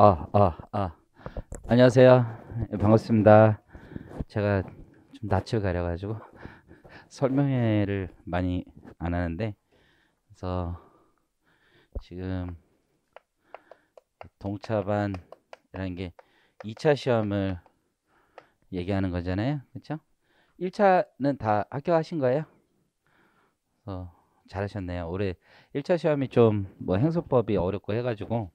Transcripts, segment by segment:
아, 아, 아. 안녕하세요. 예, 반갑습니다. 제가 좀 낯을 가려가지고 설명회를 많이 안 하는데, 그래서 지금 동차반이라는 게 2차 시험을 얘기하는 거잖아요. 그쵸 1차는 다 합격하신 거예요? 어, 잘하셨네요. 올해 1차 시험이 좀 뭐 행소법이 어렵고 해가지고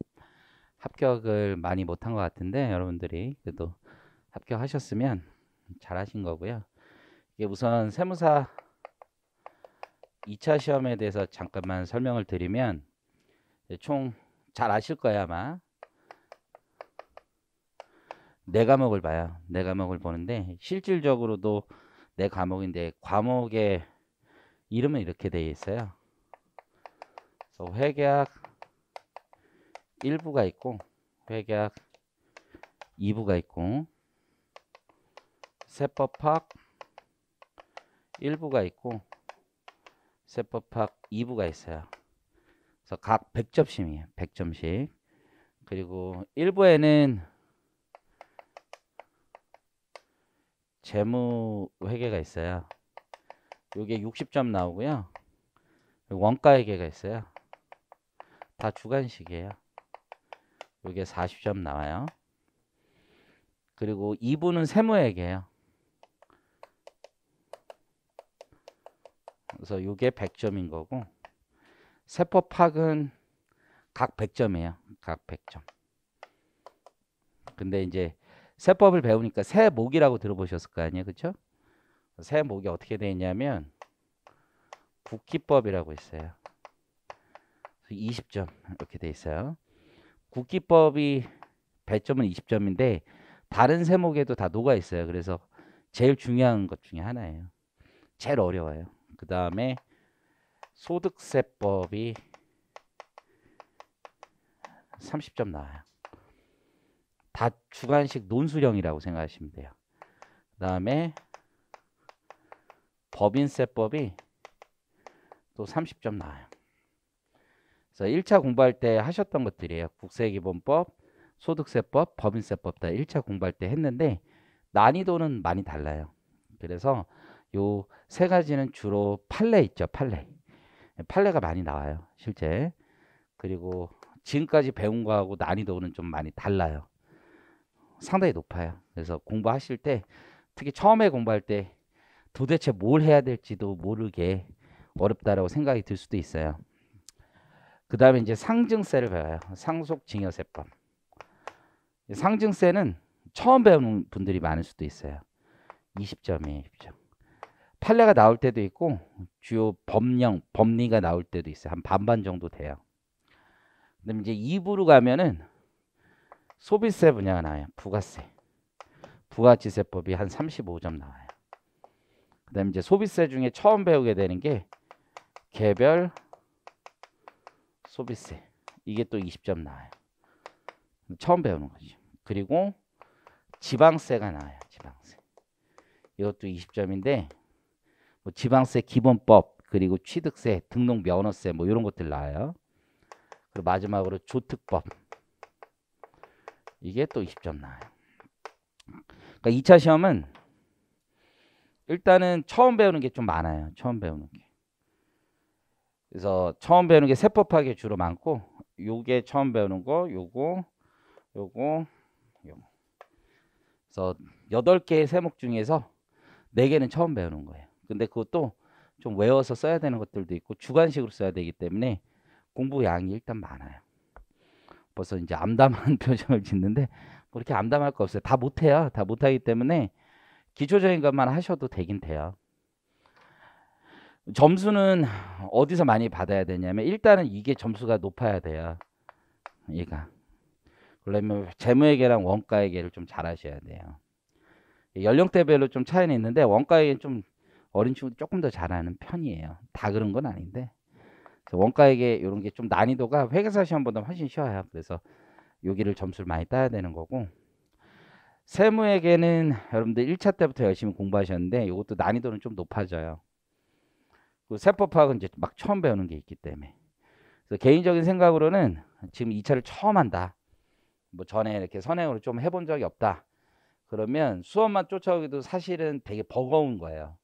합격을 많이 못한 것 같은데 여러분들이 그래도 합격하셨으면 잘하신 거고요. 이게 우선 세무사 2차 시험에 대해서 잠깐만 설명을 드리면 총 잘 아실 거예요 아마 네 과목을 봐요. 네 과목을 보는데 실질적으로도 네 과목인데 과목의 이름은 이렇게 되어 있어요. 회계학, 1부가 있고 회계학 2부가 있고 세법학 1부가 있고 세법학 2부가 있어요. 그래서 각 100점씩이에요. 100점씩. 그리고 1부에는 재무 회계가 있어요. 요게 60점 나오고요. 원가 회계가 있어요. 다주관식이에요 이게 40점 나와요. 그리고 2부는 세무에게요 그래서 이게 100점인 거고 세포팍은 각 100점이에요. 각 100점. 근데 이제 세법을 배우니까 세목이라고 들어보셨을 거 아니에요. 그렇죠? 세목이 어떻게 되어 있냐면 국기법이라고 있어요. 20점 이렇게 돼 있어요. 국기법이 배점은 20점인데 다른 세목에도 다 녹아 있어요. 그래서 제일 중요한 것 중에 하나예요. 제일 어려워요. 그 다음에 소득세법이 30점 나와요. 다 주관식 논술형이라고 생각하시면 돼요. 그 다음에 법인세법이 또 30점 나와요. 그래서 1차 공부할 때 하셨던 것들이에요. 국세기본법, 소득세법, 법인세법 다 1차 공부할 때 했는데 난이도는 많이 달라요. 그래서 요 세 가지는 주로 판례 있죠. 판례. 판례가 많이 나와요. 실제. 그리고 지금까지 배운 거하고 난이도는 좀 많이 달라요. 상당히 높아요. 그래서 공부하실 때 특히 처음에 공부할 때 도대체 뭘 해야 될지도 모르게 어렵다라고 생각이 들 수도 있어요. 그 다음에 이제 상증세를 배워요. 상속증여세법. 상증세는 처음 배우는 분들이 많을 수도 있어요. 20점이에요. 20점. 판례가 나올 때도 있고 주요 법령, 법리가 나올 때도 있어요. 한 반반 정도 돼요. 그다음 이제 2부로 가면은 소비세 분야가 나와요. 부가세. 부가지세법이 한 35점 나와요. 그다음 이제 소비세 중에 처음 배우게 되는 게 개별 소비세 이게 또 20점 나와요. 처음 배우는 거지. 그리고 지방세가 나와요. 지방세. 이것도 20점인데 뭐 지방세 기본법 그리고 취득세, 등록 면허세 뭐 이런 것들 나와요. 그리고 마지막으로 조특법. 이게 또 20점 나와요. 그러니까 2차 시험은 일단은 처음 배우는 게 좀 많아요. 처음 배우는 게. 그래서 처음 배우는 게 세법학이 주로 많고 요게 처음 배우는 거 요거 요거 요 그래서 여덟 개의 세목 중에서 네 개는 처음 배우는 거예요. 근데 그것도 좀 외워서 써야 되는 것들도 있고 주관식으로 써야 되기 때문에 공부 양이 일단 많아요. 벌써 이제 암담한 표정을 짓는데 그렇게 암담할 거 없어요. 다 못해요. 다 못하기 때문에 기초적인 것만 하셔도 되긴 돼요. 점수는 어디서 많이 받아야 되냐면 일단은 이게 점수가 높아야 돼요. 얘가. 그러면 재무회계랑 원가회계를 좀 잘하셔야 돼요. 연령대별로 좀 차이는 있는데 원가회계는 좀 어린 친구 들 조금 더 잘하는 편이에요. 다 그런 건 아닌데 원가회계 이런 게 좀 난이도가 회계사 시험보다 훨씬 쉬워요. 그래서 여기를 점수를 많이 따야 되는 거고 세무회계는 여러분들 1차 때부터 열심히 공부하셨는데 이것도 난이도는 좀 높아져요. 그 세포파악은 이제 막 처음 배우는 게 있기 때문에 그래서 개인적인 생각으로는 지금 이 차를 처음 한다. 뭐 전에 이렇게 선행으로 좀 해본 적이 없다. 그러면 수업만 쫓아오기도 사실은 되게 버거운 거예요.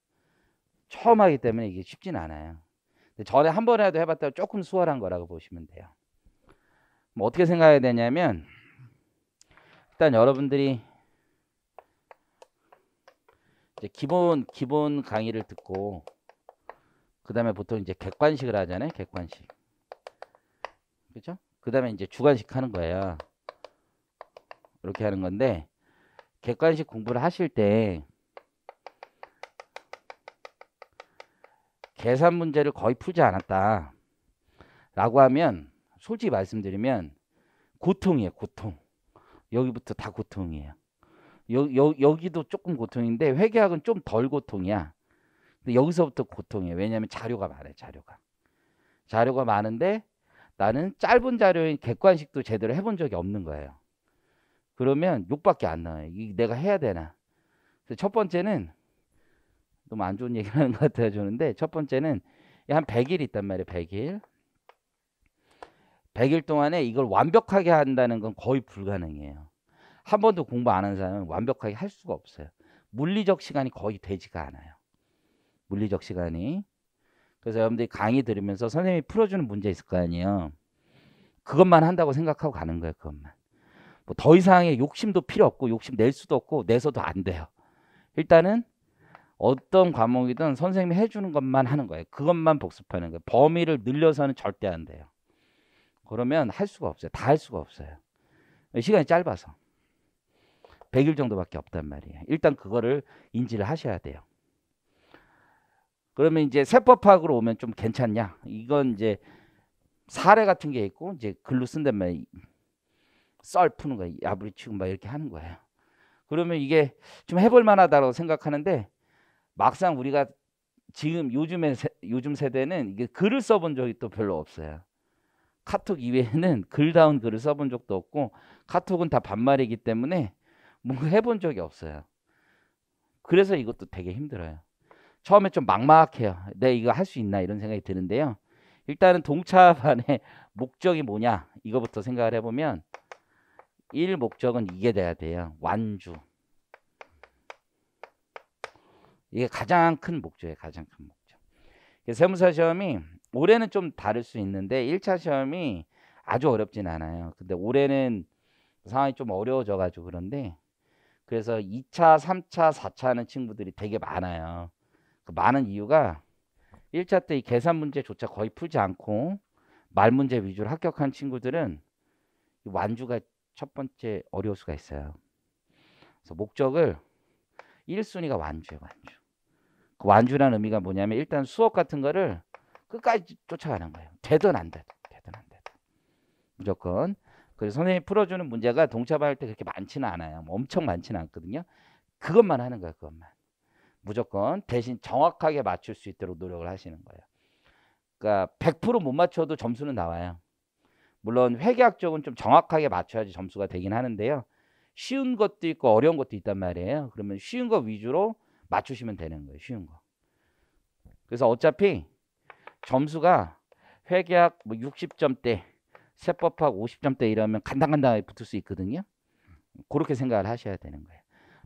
처음 하기 때문에 이게 쉽진 않아요. 근데 전에 한 번이라도 해봤다고 조금 수월한 거라고 보시면 돼요. 뭐 어떻게 생각해야 되냐면 일단 여러분들이 기본 기본 강의를 듣고 그 다음에 보통 이제 객관식을 하잖아요. 객관식. 그죠? 그 다음에 이제 주관식 하는 거예요. 이렇게 하는 건데 객관식 공부를 하실 때 계산 문제를 거의 풀지 않았다. 라고 하면 솔직히 말씀드리면 고통이에요. 고통. 여기부터 다 고통이에요. 여, 여, 여기도 조금 고통인데 회계학은 좀 덜 고통이야. 여기서부터 고통이에요. 왜냐하면 자료가 많아요. 자료가. 자료가 많은데 나는 짧은 자료인 객관식도 제대로 해본 적이 없는 거예요. 그러면 욕밖에 안 나와요. 이 내가 해야 되나. 첫 번째는 너무 안 좋은 얘기를 하는 것 같아요. 주는데첫 번째는 한 100일 있단 말이에요. 100일. 100일 동안에 이걸 완벽하게 한다는 건 거의 불가능해요. 한 번도 공부 안 한 사람은 완벽하게 할 수가 없어요. 물리적 시간이 거의 되지가 않아요. 물리적 시간이. 그래서 여러분들이 강의 들으면서 선생님이 풀어주는 문제 있을 거 아니에요. 그것만 한다고 생각하고 가는 거예요. 그것만. 뭐 더 이상의 욕심도 필요 없고 욕심 낼 수도 없고 내서도 안 돼요. 일단은 어떤 과목이든 선생님이 해주는 것만 하는 거예요. 그것만 복습하는 거예요. 범위를 늘려서는 절대 안 돼요. 그러면 할 수가 없어요. 다 할 수가 없어요. 시간이 짧아서. 100일 정도밖에 없단 말이에요. 일단 그거를 인지를 하셔야 돼요. 그러면 이제 세법학으로 오면 좀 괜찮냐? 이건 이제 사례 같은 게 있고 이제 글로 쓴다면 썰 푸는 거야 야부리 치고 막 이렇게 하는 거예요. 그러면 이게 좀 해볼 만하다고 생각하는데 막상 우리가 지금 요즘에 요즘 세대는 이게 글을 써본 적이 또 별로 없어요. 카톡 이외에는 글다운 글을 써본 적도 없고 카톡은 다 반말이기 때문에 뭔가 해본 적이 없어요. 그래서 이것도 되게 힘들어요. 처음에 좀 막막해요. 내 네, 이거 할 수 있나 이런 생각이 드는데요. 일단은 동차반의 목적이 뭐냐 이거부터 생각을 해보면 1 목적은 이게 돼야 돼요. 완주. 이게 가장 큰 목적이에요. 가장 큰 목적. 세무사 시험이 올해는 좀 다를 수 있는데 1차 시험이 아주 어렵진 않아요. 근데 올해는 상황이 좀 어려워져 가지고 그런데 그래서 2차, 3차, 4차 하는 친구들이 되게 많아요. 그 많은 이유가 1차 때 이 계산 문제조차 거의 풀지 않고 말 문제 위주로 합격한 친구들은 이 완주가 첫 번째 어려울 수가 있어요. 그래서 목적을 1순위가 완주예요, 완주. 그 완주라는 의미가 뭐냐면 일단 수업 같은 거를 끝까지 쫓아가는 거예요. 되든 안 되든, 되든 안 되든. 무조건. 그래서 선생님이 풀어주는 문제가 동차반할 때 그렇게 많지는 않아요. 뭐 엄청 많지는 않거든요. 그것만 하는 거예요, 그것만. 무조건 대신 정확하게 맞출 수 있도록 노력을 하시는 거예요. 그러니까 100%못 맞춰도 점수는 나와요. 물론 회계학 쪽은 좀 정확하게 맞춰야지 점수가 되긴 하는데요. 쉬운 것도 있고 어려운 것도 있단 말이에요. 그러면 쉬운 거 위주로 맞추시면 되는 거예요. 쉬운 거. 그래서 어차피 점수가 회계학 뭐 60점대, 세법학 50점대 이러면 간당간당하게 붙을 수 있거든요. 그렇게 생각을 하셔야 되는 거예요.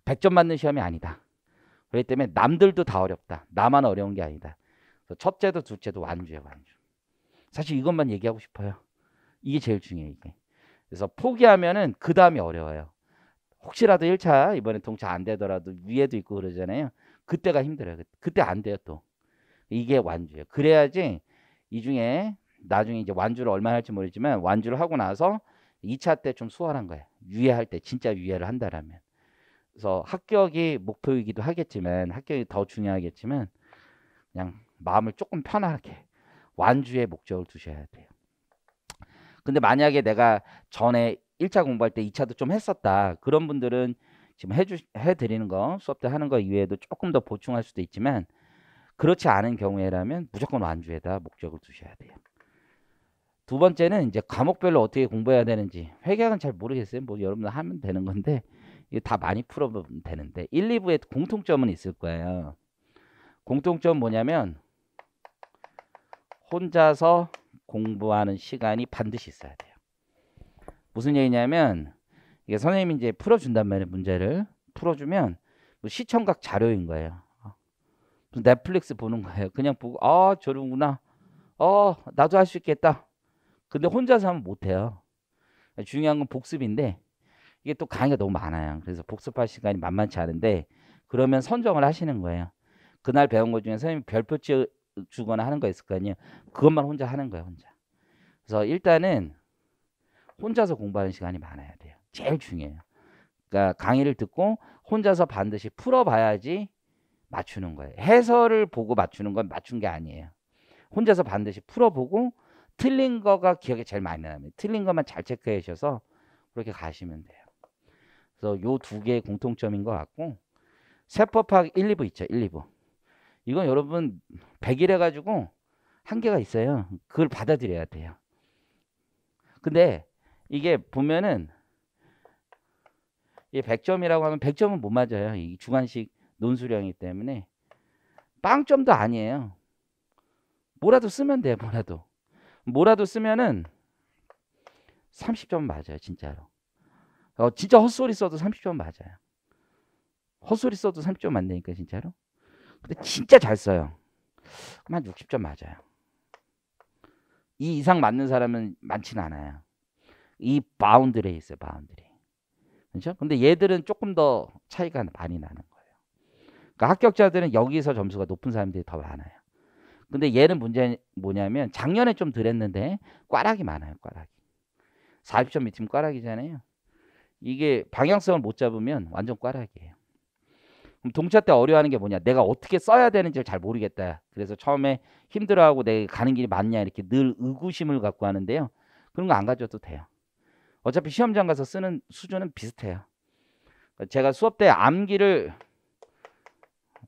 100점 맞는 시험이 아니다. 그렇기 때문에 남들도 다 어렵다. 나만 어려운 게 아니다. 첫째도 둘째도 완주예요, 완주. 사실 이것만 얘기하고 싶어요. 이게 제일 중요해 이게. 그래서 포기하면은 그 다음이 어려워요. 혹시라도 1차 이번에 동차 안 되더라도 위에도 있고 그러잖아요. 그때가 힘들어요. 그, 그때 안 돼요 또. 이게 완주예요. 그래야지 이 중에 나중에 이제 완주를 얼마나 할지 모르지만 완주를 하고 나서 2차 때 좀 수월한 거예요. 유예할 때 진짜 유예를 한다라면. 그래서 합격이 목표이기도 하겠지만 합격이 더 중요하겠지만 그냥 마음을 조금 편하게 완주의 목적을 두셔야 돼요. 근데 만약에 내가 전에 1차 공부할 때 2차도 좀 했었다. 그런 분들은 지금 해주 해드리는 거 수업 때 하는 거 이외에도 조금 더 보충할 수도 있지만 그렇지 않은 경우에라면 무조건 완주에다 목적을 두셔야 돼요. 두 번째는 이제 과목별로 어떻게 공부해야 되는지 회계학은 잘 모르겠어요. 뭐 여러분들 하면 되는 건데 이거 다 많이 풀어보면 되는데 1, 2부의 공통점은 있을 거예요. 공통점 뭐냐면 혼자서 공부하는 시간이 반드시 있어야 돼요. 무슨 얘기냐면 이게 선생님이 이제 풀어준단 말이에요. 문제를 풀어주면 뭐 시청각 자료인 거예요. 넷플릭스 보는 거예요. 그냥 보고 아저러구나어 나도 할 수 있겠다. 근데 혼자서 하면 못해요. 중요한 건 복습인데 이게 또 강의가 너무 많아요. 그래서 복습할 시간이 만만치 않은데 그러면 선정을 하시는 거예요. 그날 배운 것 중에 선생님이 별표 찍 주거나 하는 거 있을 거 아니에요. 그것만 혼자 하는 거예요, 혼자. 그래서 일단은 혼자서 공부하는 시간이 많아야 돼요. 제일 중요해요. 그러니까 강의를 듣고 혼자서 반드시 풀어봐야지 맞추는 거예요. 해설을 보고 맞추는 건 맞춘 게 아니에요. 혼자서 반드시 풀어보고 틀린 거가 기억에 제일 많이 남아요. 틀린 것만 잘 체크해 주셔서 그렇게 가시면 돼요. 그래서 요 두 개의 공통점인 것 같고 세법학 1, 2부 있죠. 1, 2부. 이건 여러분 100일해 가지고 한계가 있어요. 그걸 받아들여야 돼요. 근데 이게 보면은 이 100점이라고 하면 100점은 못 맞아요. 이 주관식 논술형이기 때문에 빵점도 아니에요. 뭐라도 쓰면 돼요. 뭐라도. 뭐라도 쓰면은 30점 맞아요. 진짜로. 어, 진짜 헛소리 써도 30점 맞아요. 헛소리 써도 30점 맞다니까 진짜로. 근데 진짜 잘 써요. 그럼 한 60점 맞아요. 이 이상 맞는 사람은 많진 않아요. 이 바운드리에 있어요. 바운드리. 그렇죠? 근데 얘들은 조금 더 차이가 많이 나는 거예요. 그러니까 합격자들은 여기서 점수가 높은 사람들이 더 많아요. 근데 얘는 문제 뭐냐면 작년에 좀들었는데 꽈락이 많아요. 꽈락이. 40점 밑이면 꽈락이잖아요. 이게 방향성을 못 잡으면 완전 꽈락이에요. 그럼 동차 때 어려워하는 게 뭐냐? 내가 어떻게 써야 되는지를 잘 모르겠다. 그래서 처음에 힘들어하고 내 가는 길이 맞냐 이렇게 늘 의구심을 갖고 하는데요. 그런 거 안 가져도 돼요. 어차피 시험장 가서 쓰는 수준은 비슷해요. 제가 수업 때 암기를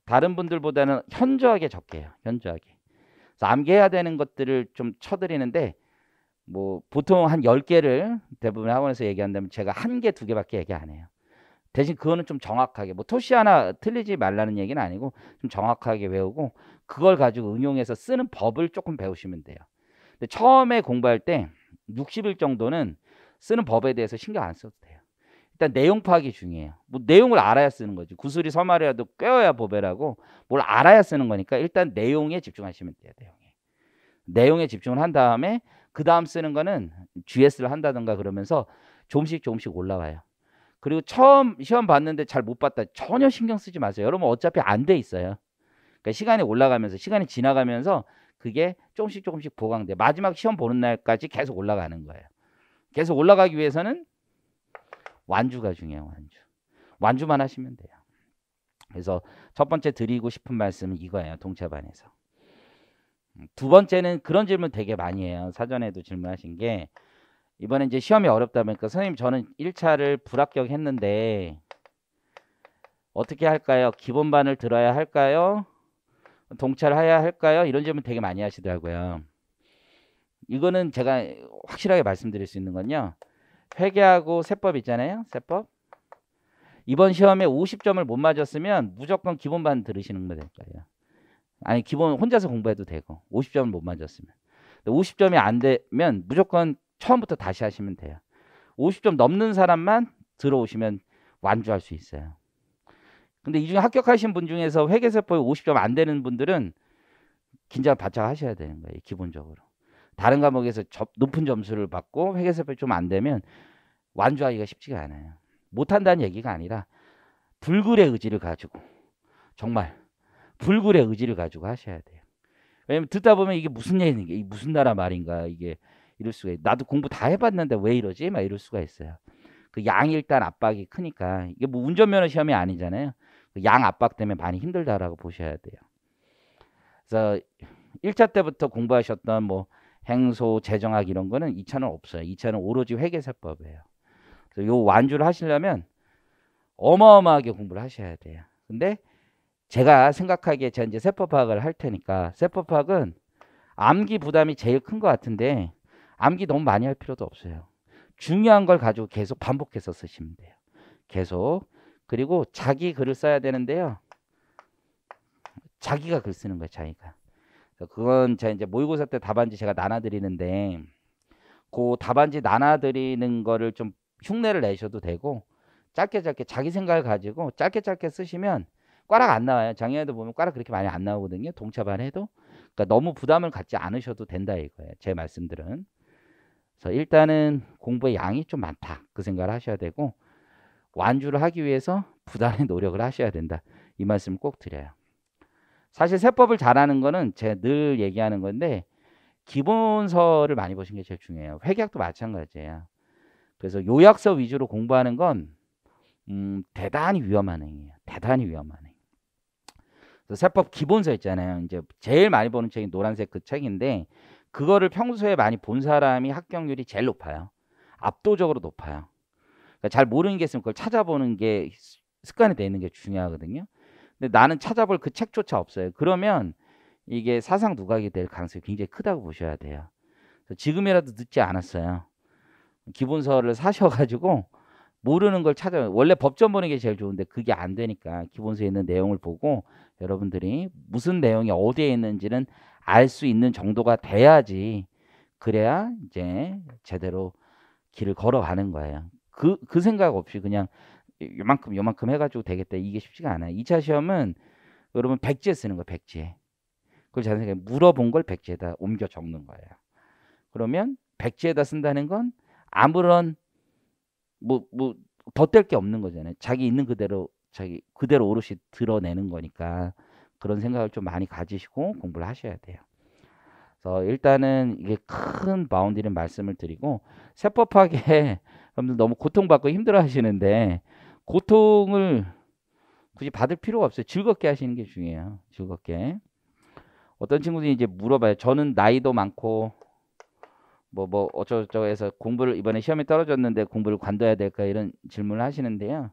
다른 분들보다는 현저하게 적게 해요. 현저하게. 그래서 암기해야 되는 것들을 좀 쳐드리는데 뭐 보통 한 열개를 대부분 학원에서 얘기한다면 제가 한 개, 두 개밖에 얘기 안 해요. 대신 그거는 좀 정확하게 뭐 토시 하나 틀리지 말라는 얘기는 아니고 좀 정확하게 외우고 그걸 가지고 응용해서 쓰는 법을 조금 배우시면 돼요. 근데 처음에 공부할 때 60일 정도는 쓰는 법에 대해서 신경 안 써도 돼요. 일단 내용 파악이 중요해요. 뭐 내용을 알아야 쓰는 거지. 구슬이 서말이라도 꿰어야 보배라고 뭘 알아야 쓰는 거니까 일단 내용에 집중하시면 돼요. 내용에. 내용에 집중을 한 다음에 그 다음 쓰는 거는 GS를 한다든가 그러면서 조금씩 조금씩 올라와요. 그리고 처음 시험 봤는데 잘 못 봤다. 전혀 신경 쓰지 마세요. 여러분 어차피 안 돼 있어요. 그러니까 시간이 올라가면서 시간이 지나가면서 그게 조금씩 조금씩 보강돼. 마지막 시험 보는 날까지 계속 올라가는 거예요. 계속 올라가기 위해서는 완주가 중요해요. 완주. 완주만 하시면 돼요. 그래서 첫 번째 드리고 싶은 말씀은 이거예요. 동체반에서. 음, 두 번째는 그런 질문 되게 많이 해요. 사전에도 질문하신 게 이번에 이제 시험이 어렵다 보니까 선생님 저는 1차를 불합격했는데 어떻게 할까요? 기본반을 들어야 할까요? 동차를해야 할까요? 이런 질문 되게 많이 하시더라고요. 이거는 제가 확실하게 말씀드릴 수 있는 건요. 회계하고 세법 있잖아요. 세법. 이번 시험에 50점을 못 맞았으면 무조건 기본반 들으시는 거될 거예요. 아니 기본 혼자서 공부해도 되고 50점을 못 맞았으면 50점이 안 되면 무조건 처음부터 다시 하시면 돼요. 50점 넘는 사람만 들어오시면 완주할 수 있어요. 근데 이 중에 합격하신 분 중에서 회계세포에 50점 안 되는 분들은 긴장 을 바짝 하셔야 되는 거예요. 기본적으로. 다른 과목에서 접, 높은 점수를 받고 회계세포 좀 안 되면 완주하기가 쉽지가 않아요. 못한다는 얘기가 아니라 불굴의 의지를 가지고 정말 불굴의 의지를 가지고 하셔야 돼요. 왜냐면 듣다 보면 이게 무슨 얘기인 이게 무슨 나라 말인가, 이게 이럴 수가 있어요. 나도 공부 다 해봤는데 왜 이러지? 막 이럴 수가 있어요. 그 양일단 압박이 크니까 이게 뭐 운전면허 시험이 아니잖아요. 그 양 압박 때문에 많이 힘들다라고 보셔야 돼요. 그래서 1차 때부터 공부하셨던 뭐 행소, 재정학 이런 거는 2차는 없어요. 2차는 오로지 회계사법이에요 그래서 요 완주를 하시려면 어마어마하게 공부를 하셔야 돼요. 근데 제가 생각하기에 제가 이제 세포 파악을 할 테니까 세포 파악은 암기 부담이 제일 큰 것 같은데 암기 너무 많이 할 필요도 없어요. 중요한 걸 가지고 계속 반복해서 쓰시면 돼요. 계속 그리고 자기 글을 써야 되는데요. 자기가 글 쓰는 거예요. 자기가. 그건 제가 이제 모의고사 때 답안지 제가 나눠드리는데 그 답안지 나눠드리는 거를 좀 흉내를 내셔도 되고 짧게 짧게 자기 생각을 가지고 짧게 짧게 쓰시면 꽈락 안 나와요. 작년에도 보면 꽈락 그렇게 많이 안 나오거든요. 동차반 해도. 그러니까 너무 부담을 갖지 않으셔도 된다 이거예요. 제 말씀들은. 그래서 일단은 공부의 양이 좀 많다. 그 생각을 하셔야 되고 완주를 하기 위해서 부단히 노력을 하셔야 된다. 이 말씀 을꼭 드려요. 사실 세법을 잘하는 거는 제가 늘 얘기하는 건데 기본서를 많이 보시는 게 제일 중요해요. 회계학도 마찬가지예요. 그래서 요약서 위주로 공부하는 건 음, 대단히 위험한 행위예요. 대단히 위험한. 세법 기본서 있잖아요. 이제 제일 많이 보는 책이 노란색 그 책인데 그거를 평소에 많이 본 사람이 합격률이 제일 높아요. 압도적으로 높아요. 그러니까 잘 모르는 게 있으면 그걸 찾아보는 게 습관이 되는 게 중요하거든요. 근데 나는 찾아볼 그 책조차 없어요. 그러면 이게 사상 누각이 될 가능성이 굉장히 크다고 보셔야 돼요. 지금이라도 늦지 않았어요. 기본서를 사셔가지고 모르는 걸 찾아 요 원래 법전 보는 게 제일 좋은데 그게 안 되니까 기본서에 있는 내용을 보고 여러분들이 무슨 내용이 어디에 있는지는 알 수 있는 정도가 돼야지 그래야 이제 제대로 길을 걸어가는 거예요. 그, 그 생각 없이 그냥 요만큼 요만큼 해가지고 되겠다 이게 쉽지가 않아요. 2차 시험은 여러분 백지에 쓰는 거 백지에. 그걸 자세하게 물어본 걸 백지에다 옮겨 적는 거예요. 그러면 백지에다 쓴다는 건 아무런 뭐뭐 뭐, 덧댈 게 없는 거잖아요. 자기 있는 그대로 자기 그대로 오롯이 드러내는 거니까 그런 생각을 좀 많이 가지시고 공부를 하셔야 돼요. 그래서 일단은 이게 큰바운드는 말씀을 드리고 세법하게 여러분들 너무 고통받고 힘들어 하시는데 고통을 굳이 받을 필요가 없어요. 즐겁게 하시는 게 중요해요. 즐겁게. 어떤 친구들이 이제 물어봐요. 저는 나이도 많고 뭐뭐 어쩌고저쩌고 해서 공부를 이번에 시험이 떨어졌는데 공부를 관둬야 될까 이런 질문을 하시는데요.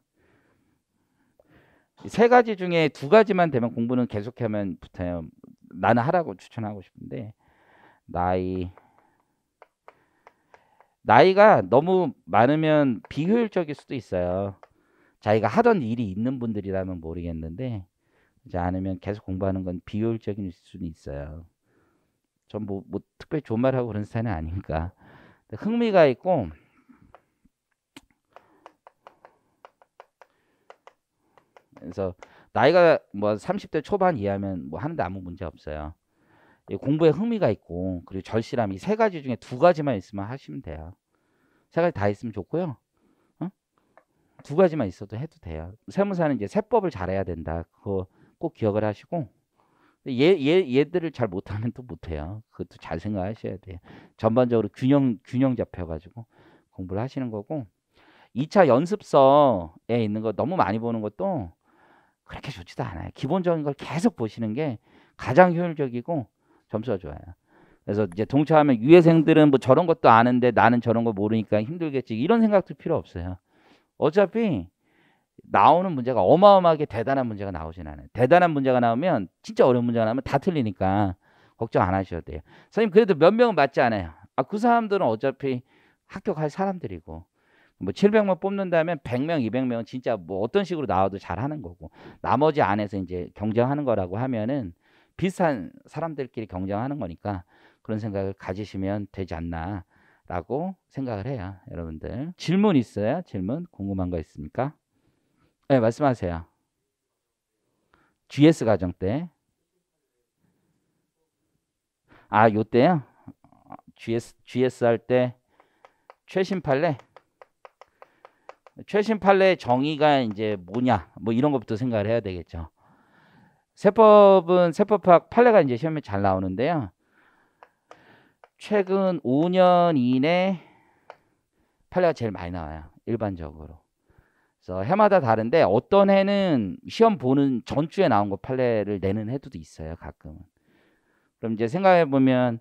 세 가지 중에 두 가지만 되면 공부는 계속하면 붙어요. 나는 하라고 추천하고 싶은데 나이 나이가 너무 많으면 비효율적일 수도 있어요. 자기가 하던 일이 있는 분들이라면 모르겠는데 이제 않으면 계속 공부하는 건 비효율적일 수는 있어요. 전뭐 뭐 특별히 좋 말하고 그런 스타일은 아니니까 흥미가 있고 그래서 나이가 뭐 30대 초반 이하면 뭐 하는데 아무 문제 없어요. 공부에 흥미가 있고 그리고 절실함 이 세 가지 중에 두 가지만 있으면 하시면 돼요. 세 가지 다 있으면 좋고요. 어? 두 가지만 있어도 해도 돼요. 세무사는 이제 세법을 잘해야 된다. 그거 꼭 기억을 하시고 얘, 얘, 얘들을 잘 못하면 또 못해요. 그것도 잘 생각하셔야 돼요. 전반적으로 균형, 균형 잡혀가지고 공부를 하시는 거고, 2차 연습서에 있는 거 너무 많이 보는 것도 그렇게 좋지도 않아요. 기본적인 걸 계속 보시는 게 가장 효율적이고 점수가 좋아요. 그래서 이제 동차하면 유해생들은 뭐 저런 것도 아는데 나는 저런 거 모르니까 힘들겠지 이런 생각도 필요 없어요. 어차피 나오는 문제가 어마어마하게 대단한 문제가 나오진 않아요. 대단한 문제가 나오면 진짜 어려운 문제가 나오면 다 틀리니까 걱정 안 하셔도 돼요. 선생님 그래도 몇 명은 맞지 않아요. 아, 그 사람들은 어차피 합격할 사람들이고 뭐 700명 뽑는다면 100명, 200명은 진짜 뭐 어떤 식으로 나와도 잘하는 거고 나머지 안에서 이제 경쟁하는 거라고 하면은 비슷한 사람들끼리 경쟁하는 거니까 그런 생각을 가지시면 되지 않나라고 생각을 해요, 여러분들. 질문 있어요? 질문 궁금한 거 있습니까? 네, 말씀하세요. GS 과정 때. 아, 요때요? GS, GS 할 때 최신 판례? 최신 판례의 정의가 이제 뭐냐? 뭐 이런 것부터 생각을 해야 되겠죠. 세법은 세법학 판례가 이제 시험에 잘 나오는데요. 최근 5년 이내 판례가 제일 많이 나와요. 일반적으로. 그래서 해마다 다른데 어떤 해는 시험 보는 전주에 나온 거 판례를 내는 해도 있어요 가끔은. 그럼 이제 생각해 보면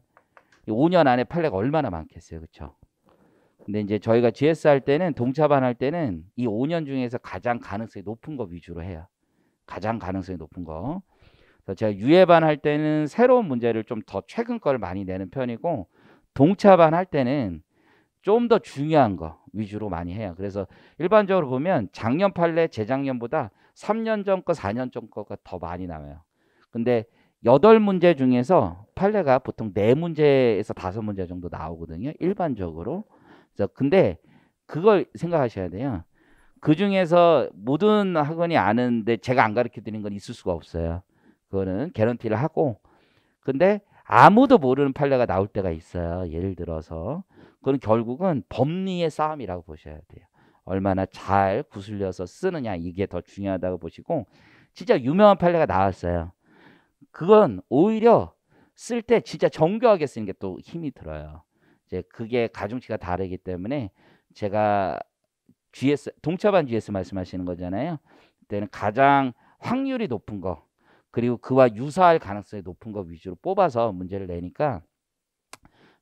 5년 안에 판례가 얼마나 많겠어요, 그렇죠? 근데 이제 저희가 GS 할 때는 동차반 할 때는 이 5년 중에서 가장 가능성이 높은 거 위주로 해요. 가장 가능성이 높은 거. 그래서 제가 유예반 할 때는 새로운 문제를 좀 더 최근 걸 많이 내는 편이고 동차반 할 때는 좀 더 중요한 거 위주로 많이 해요. 그래서 일반적으로 보면 작년 판례, 재작년보다 3년 전 거, 4년 전 거가 더 많이 나와요. 근데 여덟 문제 중에서 판례가 보통 네문제에서 다섯 문제 정도 나오거든요. 일반적으로. 그래서 근데 그걸 생각하셔야 돼요. 그 중에서 모든 학원이 아는데 제가 안 가르쳐 드리는 건 있을 수가 없어요. 그거는 개런티를 하고 근데 아무도 모르는 판례가 나올 때가 있어요. 예를 들어서 그건 결국은 법리의 싸움이라고 보셔야 돼요. 얼마나 잘 구슬려서 쓰느냐 이게 더 중요하다고 보시고 진짜 유명한 판례가 나왔어요. 그건 오히려 쓸 때 진짜 정교하게 쓰는 게 또 힘이 들어요. 이제 그게 가중치가 다르기 때문에 제가 GS 동차반 GS 말씀하시는 거잖아요. 그때는 가장 확률이 높은 거 그리고 그와 유사할 가능성이 높은 거 위주로 뽑아서 문제를 내니까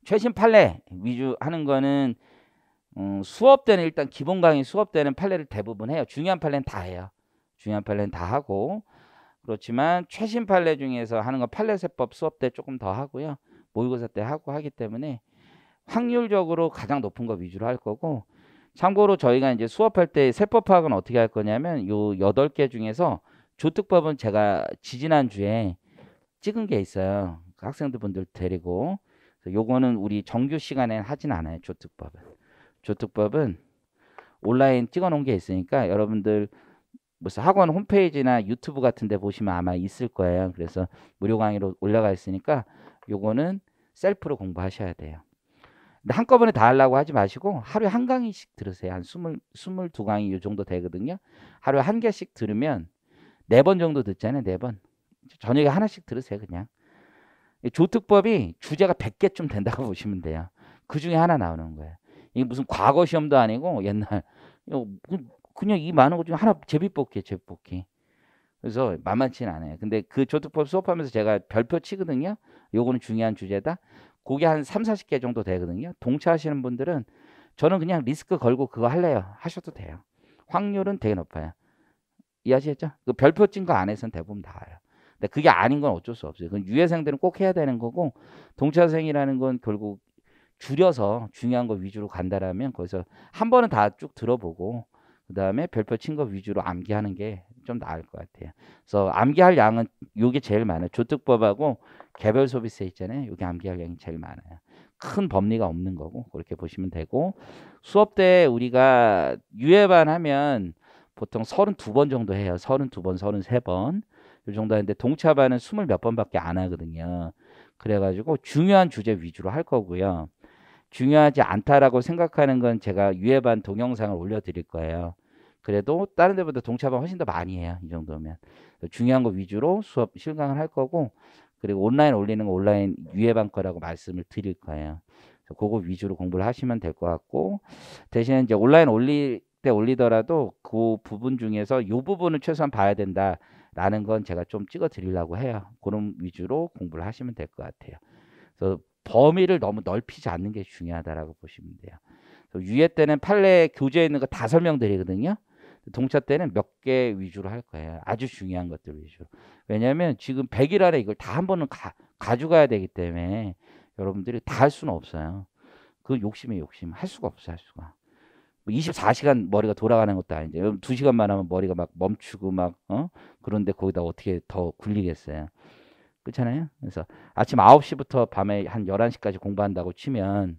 최신 판례 위주하는 거는 음, 어, 수업 때는 일단 기본 강의 수업 때는 판례를 대부분 해요. 중요한 판례는 다 해요. 중요한 판례는 다 하고 그렇지만 최신 판례 중에서 하는 건 판례세법 수업 때 조금 더 하고요. 모의고사 때 하고 하기 때문에 확률적으로 가장 높은 거 위주로 할 거고 참고로 저희가 이제 수업할 때 세법 파악은 어떻게 할 거냐면 요 여덟 개 중에서 조특법은 제가 지지난 주에 찍은 게 있어요. 그 학생들 분들 데리고 요거는 우리 정규 시간에는 하진 않아요. 조특법은. 조특법은 온라인 찍어 놓은 게 있으니까 여러분들 무슨 학원 홈페이지나 유튜브 같은 데 보시면 아마 있을 거예요. 그래서 무료 강의로 올라가 있으니까 요거는 셀프로 공부하셔야 돼요. 근데 한꺼번에 다 하려고 하지 마시고 하루에 한 강의씩 들으세요. 한 스물 스물 두강의요 정도 되거든요. 하루에 한 개씩 들으면 네 번 정도 듣잖아요. 네 번. 저녁에 하나씩 들으세요. 그냥. 조특법이 주제가 100개쯤 된다고 보시면 돼요. 그 중에 하나 나오는 거예요. 이게 무슨 과거 시험도 아니고 옛날 그, 그냥 이 많은 것 중에 하나 제비뽑기예요. 제비뽑기. 그래서 만만치는 않아요. 근데 그 조특법 수업하면서 제가 별표 치거든요. 요거는 중요한 주제다. 그게 한 3, 40개 정도 되거든요. 동차하시는 분들은 저는 그냥 리스크 걸고 그거 할래요. 하셔도 돼요. 확률은 되게 높아요. 이해하시겠죠? 그 별표 찐거 안에서는 대부분 나와요. 근데 그게 아닌 건 어쩔 수 없어요. 그건 유예생들은 꼭 해야 되는 거고 동차생이라는 건 결국 줄여서 중요한 거 위주로 간다라면 거기서 한 번은 다 쭉 들어보고 그다음에 별표 친 거 위주로 암기하는 게 좀 나을 것 같아요. 그래서 암기할 양은 요게 제일 많아요. 조특법하고 개별 소비세 있잖아요. 요게 암기할 양이 제일 많아요. 큰 법리가 없는 거고 그렇게 보시면 되고 수업 때 우리가 유예반 하면 보통 32번 정도 해요. 32번, 33번. 요 정도 하는데 동차반은 스물 몇 번밖에 안 하거든요. 그래가지고 중요한 주제 위주로 할 거고요. 중요하지 않다라고 생각하는 건 제가 유해반 동영상을 올려드릴 거예요. 그래도 다른 데보다 동차반 훨씬 더 많이 해요. 이 정도면. 중요한 거 위주로 수업 실강을 할 거고 그리고 온라인 올리는 거 온라인 유해반 거라고 말씀을 드릴 거예요. 그거 위주로 공부를 하시면 될 것 같고 대신에 이제 온라인 올릴 때 올리더라도 그 부분 중에서 요 부분을 최소한 봐야 된다. 라는 건 제가 좀 찍어 드리려고 해요. 그런 위주로 공부를 하시면 될 것 같아요. 그래서 범위를 너무 넓히지 않는 게 중요하다라고 보시면 돼요. 유예 때는 판례 교재에 있는 거 다 설명드리거든요. 동차 때는 몇 개 위주로 할 거예요. 아주 중요한 것들 위주로. 왜냐하면 지금 100일 안에 이걸 다 한 번은 가, 가져가야 되기 때문에 여러분들이 다 할 수는 없어요. 그 욕심에 욕심. 할 수가 없어요. 할 수가. 24시간 뭐 머리가 돌아가는 것도 아니죠2 시간만 하면 머리가 막 멈추고 막 어? 그런데 거기다 어떻게 더 굴리겠어요? 그렇잖아요. 그래서 아침 9시부터 밤에 한 11시까지 공부한다고 치면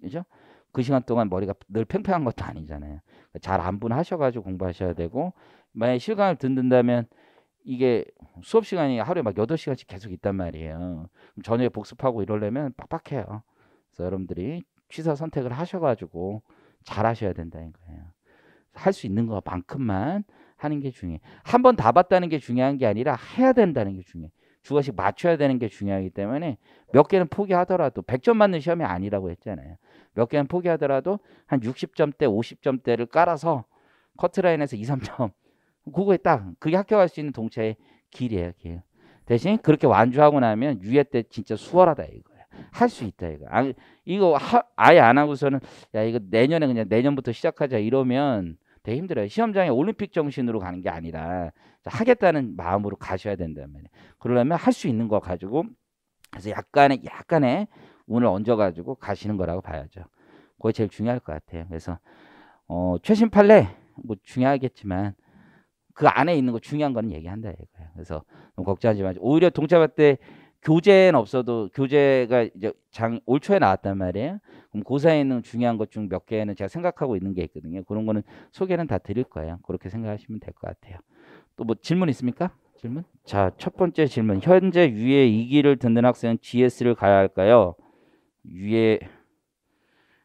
그죠? 그 시간 동안 머리가 늘 팽팽한 것도 아니잖아요. 그러니까 잘 안분하셔 가지고 공부하셔야 되고 만약에 실감을 듣는다면 이게 수업 시간이 하루에 막 8시간씩 계속 있단 말이에요. 저녁에 복습하고 이러려면 빡빡해요. 그래서 여러분들이 취사 선택을 하셔 가지고 잘하셔야 된다는 거예요. 할 수 있는 것만큼만 하는 게 중요해. 한 번 다 봤다는 게 중요한 게 아니라 해야 된다는 게 중요해. 주거식 맞춰야 되는 게 중요하기 때문에 몇 개는 포기하더라도 100점 맞는 시험이 아니라고 했잖아요. 몇 개는 포기하더라도 한 60점대, 50점대를 깔아서 커트라인에서 2, 3점 그거에 딱 그게 합격할 수 있는 동체의 길이에요. 길. 대신 그렇게 완주하고 나면 유예 때 진짜 수월하다 이거. 할수 있다 이거. 아, 이거 하, 아예 안 하고서는 야 이거 내년에 그냥 내년부터 시작하자 이러면 되게 힘들어요. 시험장에 올림픽 정신으로 가는 게 아니라 하겠다는 마음으로 가셔야 된다면말 그러려면 할 수 있는 거 가지고 그래서 약간의 약간의 운을 얹어 가지고 가시는 거라고 봐야죠. 그게 제일 중요할 것 같아요. 그래서 어, 최신 판례 뭐 중요하겠지만 그 안에 있는 거 중요한 거는 얘기한다 이거예요. 그래서 걱정하지 마시고 오히려 동잡아 때 교재는 없어도 교재가 이제 장 올 초에 나왔단 말이에요. 그럼 고사에 있는 중요한 것 중 몇 개는 제가 생각하고 있는 게 있거든요. 그런 거는 소개는 다 드릴 거예요. 그렇게 생각하시면 될 것 같아요. 또 뭐 질문 있습니까? 질문? 자, 첫 번째 질문. 현재 위에 이기를 듣는 학생은 GS를 가야 할까요? 위에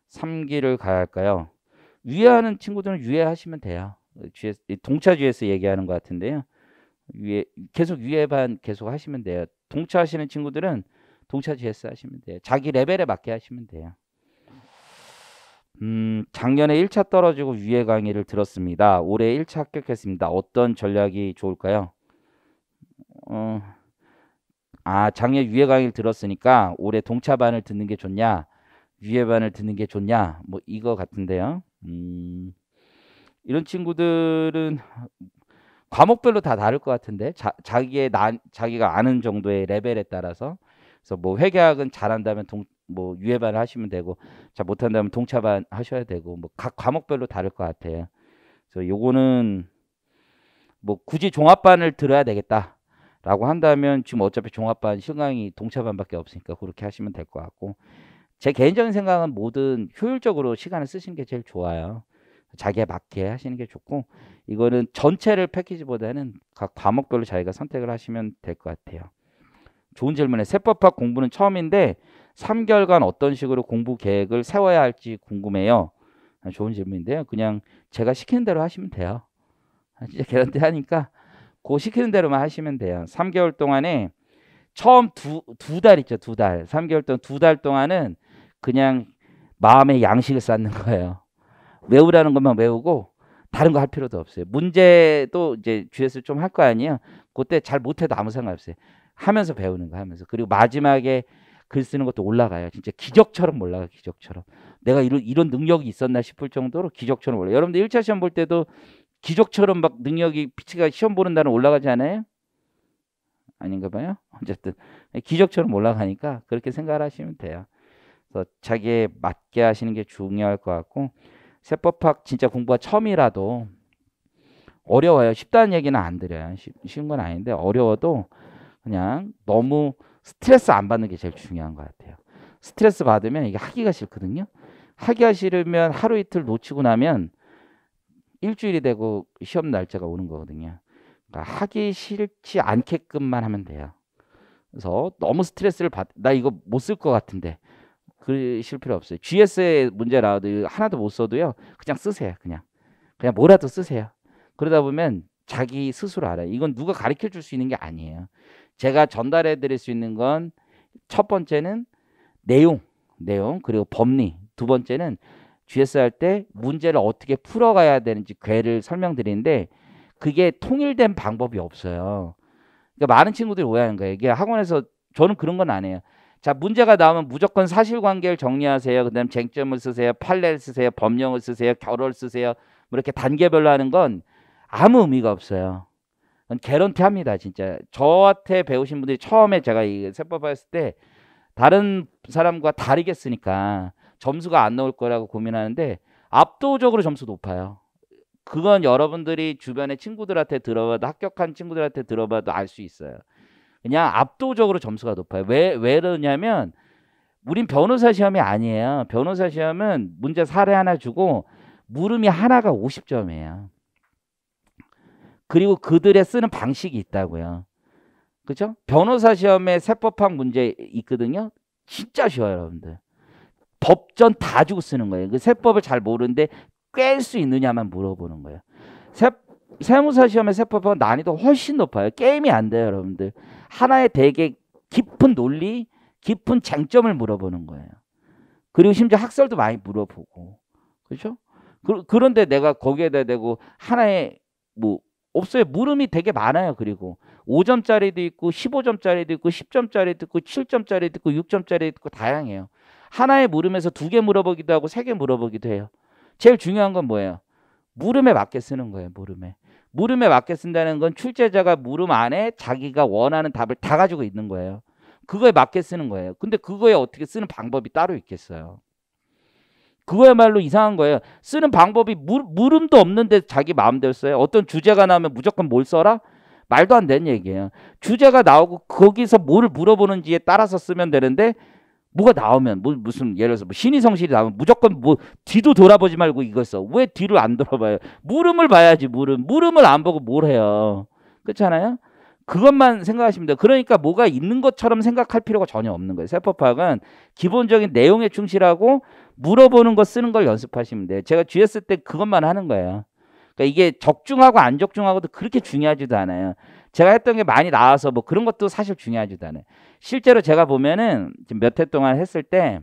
3기를 가야 할까요? 위하는 에 친구들은 위에 하시면 돼요. GS, 동차 GS 얘기하는 것 같은데요. 위에 계속 위에 반 계속 하시면 돼요. 동차하시는 친구들은 동차 GS 하시면 돼요. 자기 레벨에 맞게 하시면 돼요. 음, 작년에 1차 떨어지고 위에 강의를 들었습니다. 올해 1차 합격했습니다. 어떤 전략이 좋을까요? 어, 아, 작년 위에 강의를 들었으니까 올해 동차반을 듣는 게 좋냐? 위에 반을 듣는 게 좋냐? 뭐 이거 같은데요. 음, 이런 친구들은 과목별로 다 다를 것 같은데 자, 자기의 나, 자기가 아는 정도의 레벨에 따라서 그래서 뭐 회계학은 잘한다면 동, 뭐 유예반을 하시면 되고 잘 못한다면 동차반 하셔야 되고 뭐 각 과목별로 다를 것 같아요. 그래서 요거는 뭐 굳이 종합반을 들어야 되겠다라고 한다면 지금 어차피 종합반 실강이 동차반밖에 없으니까 그렇게 하시면 될 것 같고 제 개인적인 생각은 모든 효율적으로 시간을 쓰시는 게 제일 좋아요. 자기에 맞게 하시는 게 좋고 이거는 전체를 패키지보다는 각 과목별로 자기가 선택을 하시면 될 것 같아요. 좋은 질문에 세법학 공부는 처음인데 3개월간 어떤 식으로 공부 계획을 세워야 할지 궁금해요. 아, 좋은 질문인데요. 그냥 제가 시키는 대로 하시면 돼요. 아, 진짜 개런티 하니까 고 시키는 대로만 하시면 돼요. 3개월 동안에 처음 두 두 달 있죠. 두 달. 3개월 동안 두 달 동안은 그냥 마음의 양식을 쌓는 거예요. 외우라는 것만 외우고 다른 거 할 필요도 없어요. 문제도 이제 GS 좀할 거 아니에요. 그때 잘 못해도 아무 상관없어요. 하면서 배우는 거 하면서 그리고 마지막에 글 쓰는 것도 올라가요. 진짜 기적처럼 올라가 요 기적처럼. 내가 이런 이런 능력이 있었나 싶을 정도로 기적처럼 올라. 가요 여러분들 1차 시험 볼 때도 기적처럼 막 능력이 피치가 시험 보는 날은 올라가지 않아요? 아닌가 봐요. 어쨌든 기적처럼 올라가니까 그렇게 생각하시면 돼요. 그래서 자기에 맞게 하시는 게 중요할 것 같고 세법학 진짜 공부가 처음이라도 어려워요. 쉽다는 얘기는 안 드려요. 쉬, 쉬운 건 아닌데 어려워도 그냥 너무 스트레스 안 받는 게 제일 중요한 것 같아요. 스트레스 받으면 이게 하기가 싫거든요. 하기가 싫으면 하루 이틀 놓치고 나면 일주일이 되고 시험 날짜가 오는 거거든요. 그러니까 하기 싫지 않게끔만 하면 돼요. 그래서 너무 스트레스를 받, 나 이거 못 쓸 것 같은데 그실 필요 없어요. g s 에 문제 나와도 하나도 못 써도요. 그냥 쓰세요. 그냥. 그냥 뭐라도 쓰세요. 그러다 보면 자기 스스로 알아요. 이건 누가 가르쳐 줄 수 있는 게 아니에요. 제가 전달해 드릴 수 있는 건 첫 번째는 내용, 내용, 그리고 법리. 두 번째는 GS 할 때 문제를 어떻게 풀어가야 되는지 궤를 설명드리는데 그게 통일된 방법이 없어요. 그러니까 많은 친구들이 오해하는 거예요. 이게 학원에서 저는 그런 건 안 해요. 자 문제가 나오면 무조건 사실관계를 정리하세요. 그다음 쟁점을 쓰세요. 판례를 쓰세요. 법령을 쓰세요. 결을 혼 쓰세요. 뭐 이렇게 단계별로 하는 건 아무 의미가 없어요. 개런티 합니다. 진짜 저한테 배우신 분들이 처음에 제가 이 세법했을 때 다른 사람과 다르게 쓰니까 점수가 안 나올 거라고 고민하는데 압도적으로 점수 높아요. 그건 여러분들이 주변의 친구들한테 들어봐도 합격한 친구들한테 들어봐도 알 수 있어요. 그냥 압도적으로 점수가 높아요. 왜, 왜 그러냐면 우린 변호사 시험이 아니에요. 변호사 시험은 문제 사례 하나 주고 물음이 하나가 50점이에요. 그리고 그들의 쓰는 방식이 있다고요. 그렇죠? 변호사 시험에 세법학 문제 있거든요. 진짜 쉬워요, 여러분들. 법전 다 주고 쓰는 거예요. 그 세법을 잘 모르는데 깰 수 있느냐만 물어보는 거예요. 세, 세무사 시험에 세법은 난이도 훨씬 높아요. 게임이 안 돼요, 여러분들. 하나의 대개 깊은 논리, 깊은 쟁점을 물어보는 거예요. 그리고 심지어 학설도 많이 물어보고. 그렇죠? 그, 런데 내가 거기에다 대고 하나의 뭐 없어요. 물음이 되게 많아요. 그리고 5점짜리도 있고 15점짜리도 있고 10점짜리도 있고 7점짜리도 있고 6점짜리도 있고 다양해요. 하나의 물음에서 두 개 물어보기도 하고 세 개 물어보기도 해요. 제일 중요한 건 뭐예요? 물음에 맞게 쓰는 거예요. 물음에. 물음에 맞게 쓴다는 건 출제자가 물음 안에 자기가 원하는 답을 다 가지고 있는 거예요. 그거에 맞게 쓰는 거예요. 근데 그거에 어떻게 쓰는 방법이 따로 있겠어요. 그거야말로 이상한 거예요. 쓰는 방법이 물, 물음도 없는데 자기 마음대로 써요. 어떤 주제가 나오면 무조건 뭘 써라? 말도 안 되는 얘기예요. 주제가 나오고 거기서 뭘 물어보는지에 따라서 쓰면 되는데 뭐가 나오면 뭐 무슨 예를 들어서 뭐 신의 성실이 나오면 무조건 뭐 뒤도 돌아보지 말고 이거 써. 왜 뒤를 안 돌아봐요? 물음을 봐야지 물음. 물음을 안 보고 뭘 해요? 그렇잖아요. 그것만 생각하십니다 그러니까 뭐가 있는 것처럼 생각할 필요가 전혀 없는 거예요. 세포 파악은 기본적인 내용에 충실하고 물어보는 거 쓰는 걸 연습하시면 돼요. 제가 GS 때 그것만 하는 거예요. 그러니까 이게 적중하고 안 적중하고도 그렇게 중요하지도 않아요. 제가 했던 게 많이 나와서 뭐 그런 것도 사실 중요하지도 않아요. 실제로 제가 보면은 지금 몇해 동안 했을 때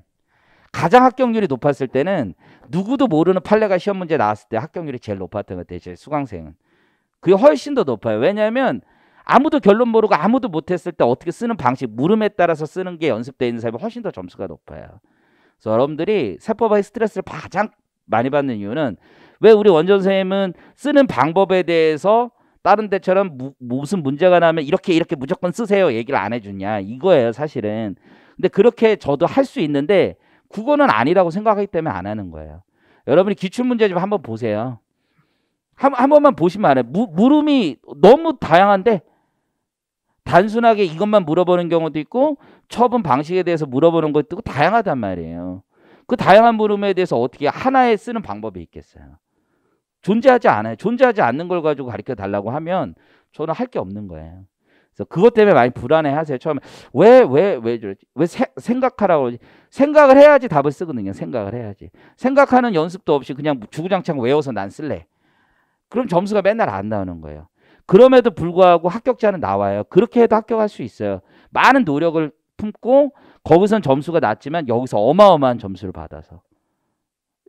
가장 합격률이 높았을 때는 누구도 모르는 판례가 시험 문제 나왔을 때 합격률이 제일 높았던 것 같아요. 제 수강생은. 그게 훨씬 더 높아요. 왜냐하면 아무도 결론 모르고 아무도 못했을 때 어떻게 쓰는 방식, 물음에 따라서 쓰는 게연습되어 있는 사람이 훨씬 더 점수가 높아요. 그래서 여러분들이 세법의 스트레스를 가장 많이 받는 이유는 왜 우리 원전 선생님은 쓰는 방법에 대해서 다른 데처럼 무, 무슨 문제가 나면 이렇게 이렇게 무조건 쓰세요 얘기를 안 해주냐 이거예요 사실은 근데 그렇게 저도 할 수 있는데 국어는 아니라고 생각하기 때문에 안 하는 거예요 여러분이 기출문제집 한번 보세요 한, 한 번만 보시면 알아요 무, 물음이 너무 다양한데 단순하게 이것만 물어보는 경우도 있고 처분 방식에 대해서 물어보는 것도 있고 다양하단 말이에요 그 다양한 물음에 대해서 어떻게 하나에 쓰는 방법이 있겠어요 존재하지 않아요. 존재하지 않는 걸 가지고 가르쳐 달라고 하면 저는 할 게 없는 거예요. 그래서 그것 때문에 많이 불안해하세요. 처음에 왜 왜왜 저러지? 왜 세, 생각하라고 생각을 해야지 답을 쓰거든요. 생각을 해야지. 생각하는 연습도 없이 그냥 주구장창 외워서 난 쓸래. 그럼 점수가 맨날 안 나오는 거예요. 그럼에도 불구하고 합격자는 나와요. 그렇게 해도 합격할 수 있어요. 많은 노력을 품고 거기선 점수가 낮지만 여기서 어마어마한 점수를 받아서